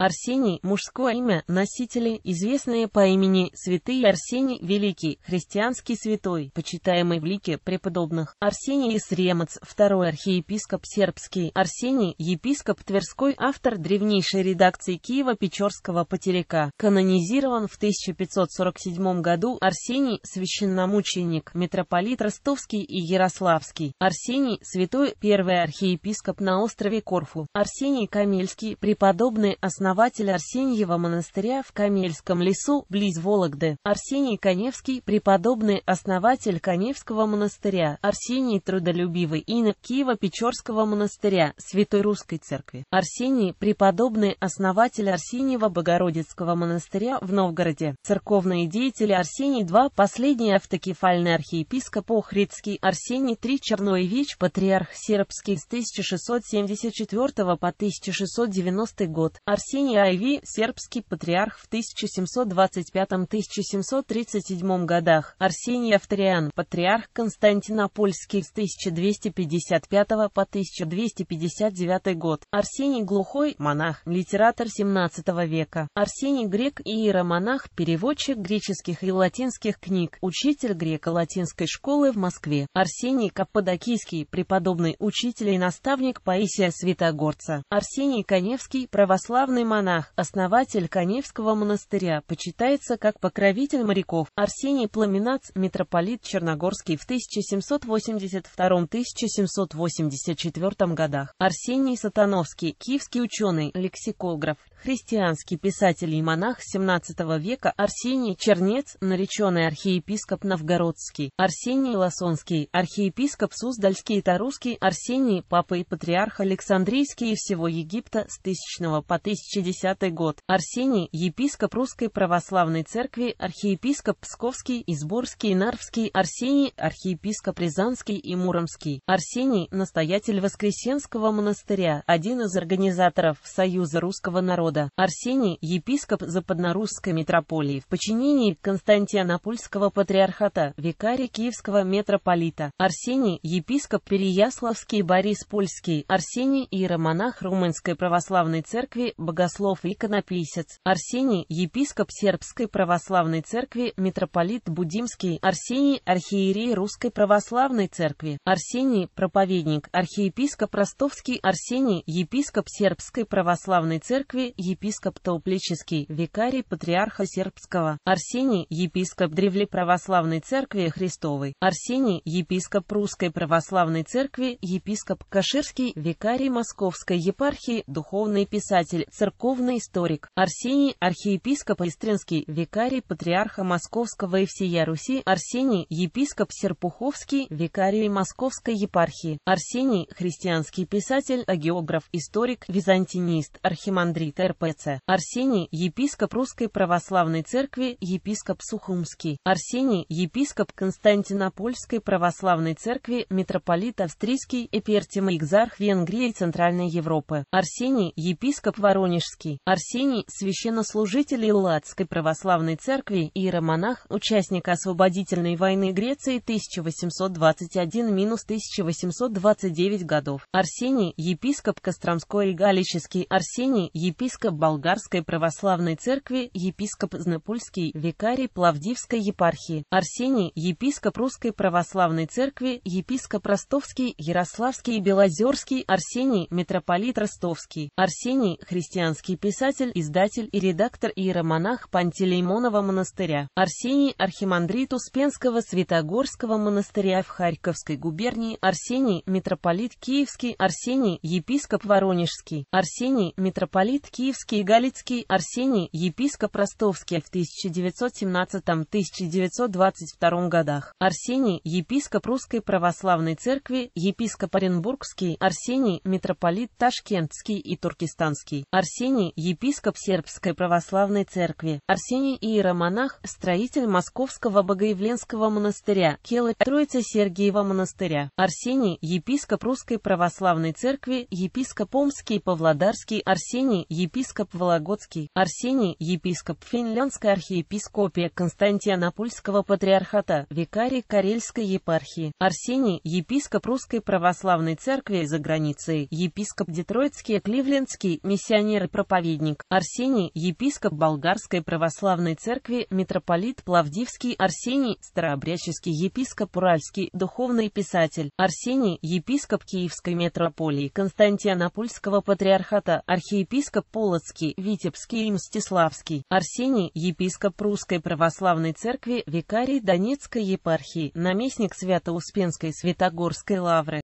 Арсений – мужское имя, носители, известные по имени святые Арсений Великий, христианский святой, почитаемый в лике преподобных. Арсений Исремец, второй архиепископ сербский. Арсений – епископ Тверской, автор древнейшей редакции Киева-Печорского потеряка. Канонизирован в 1547 году Арсений – священномученик, митрополит Ростовский и Ярославский. Арсений – святой, первый архиепископ на острове Корфу. Арсений Камельский – преподобный основатель основатель Арсеньева монастыря в Камельском лесу, близ Вологды. Арсений Коневский, преподобный, основатель Коневского монастыря. Арсений Трудолюбивый, инок Киева-Печорского монастыря, Святой Русской Церкви. Арсений, преподобный, основатель Арсеньева Богородицкого монастыря в Новгороде. Церковные деятели Арсений II, последний автокефальный архиепископ Охридский, Арсений III Черноевич, патриарх сербский с 1674 по 1690 год, Арсений Арсений Айви, сербский патриарх в 1725-1737 годах, Арсений Авториан, патриарх Константинопольский с 1255 по 1259 год, Арсений Глухой, монах, литератор 17 века, Арсений Грек и иеромонах, переводчик греческих и латинских книг, учитель греко-латинской школы в Москве, Арсений Каппадокийский, преподобный учитель и наставник Паисия Святогорца, Арсений Коневский, православный монах, основатель Коневского монастыря, почитается как покровитель моряков. Арсений Пламенац, митрополит Черногорский в 1782-1784 годах. Арсений Сатановский, киевский ученый, лексикограф, христианский писатель и монах XVII века Арсений Чернец, нареченный архиепископ Новгородский, Арсений Лосонский, архиепископ Суздальский и Тарусский, Арсений, папа и патриарх Александрийский и всего Египта с 1000 по 1000 2010 год. Арсений, епископ Русской Православной Церкви, архиепископ Псковский, Изборский, Нарвский, Арсений, архиепископ Рязанский и Муромский. Арсений, настоятель Воскресенского монастыря, один из организаторов Союза русского народа. Арсений, епископ Западнорусской митрополии в подчинении Константинопольского патриархата, викарий Киевского митрополита. Арсений, епископ Переяславский, Борис Польский, Арсений, иеромонах Румынской православной церкви, богослов богослов и иконописец, Арсений, епископ Сербской православной церкви, митрополит Будимский, Арсений, архиерей Русской православной церкви, Арсений, проповедник, архиепископ Ростовский, Арсений, епископ Сербской православной церкви, епископ тауплический викарий патриарха Сербского, Арсений, епископ Древле православной церкви Христовой, Арсений, епископ Русской православной церкви, епископ Каширский, викарий Московской епархии, духовный писатель, церковь церковный историк, Арсений, архиепископ Истринский, викарий патриарха Московского и всея Руси, Арсений, епископ Серпуховский, викарий Московской епархии, Арсений, христианский писатель, агеограф, историк, византинист, архимандрит РПЦ, Арсений, епископ Русской Православной Церкви, епископ Сухумский, Арсений, епископ Константинопольской Православной Церкви, митрополит Австрийский, эпертим Игзарх Венгрии и Центральной Европы, Арсений, епископ Воронеж Воронежский, Арсений, священнослужитель Илладской православной церкви, и иеромонах, участник освободительной войны Греции 1821-1829 годов, Арсений, епископ Костромской и Галический, Арсений, епископ Болгарской православной церкви, епископ Знапульский, викарий Плавдивской епархии, Арсений, епископ Русской православной церкви, епископ Ростовский, Ярославский и Белозерский, Арсений, митрополит Ростовский, Арсений, христиан христианский писатель, издатель и редактор иеромонах Пантелеймонова монастыря, Арсений архимандрит Успенского Святогорского монастыря в Харьковской губернии, Арсений митрополит Киевский, Арсений епископ Воронежский, Арсений митрополит Киевский и Галицкий, Арсений епископ Ростовский в 1917-1922 годах, Арсений епископ Русской Православной Церкви, епископ Оренбургский, Арсений митрополит Ташкентский и Туркестанский, Арсений Арсений, епископ Сербской православной церкви, Арсений иеромонах, строитель Московского Богоявленского монастыря, Келы Троица Сергиева монастыря, Арсений, епископ Русской православной церкви, епископ Омский Павлодарский, Арсений, епископ Вологодский, Арсений, епископ Финляндской архиепископии Константинопольского патриархата, викарий Карельской епархии, Арсений, епископ Русской православной церкви за границей, епископ Детройтский, Кливлендский, миссионер проповедник Арсений, епископ Болгарской православной церкви, митрополит Плавдивский Арсений, старообрядческий епископ Уральский, духовный писатель Арсений, епископ Киевской метрополии Константинопольского патриархата, архиепископ Полоцкий, Витебский и Мстиславский, Арсений, епископ Русской православной церкви, викарий Донецкой епархии, наместник Свято-Успенской Святогорской лавры.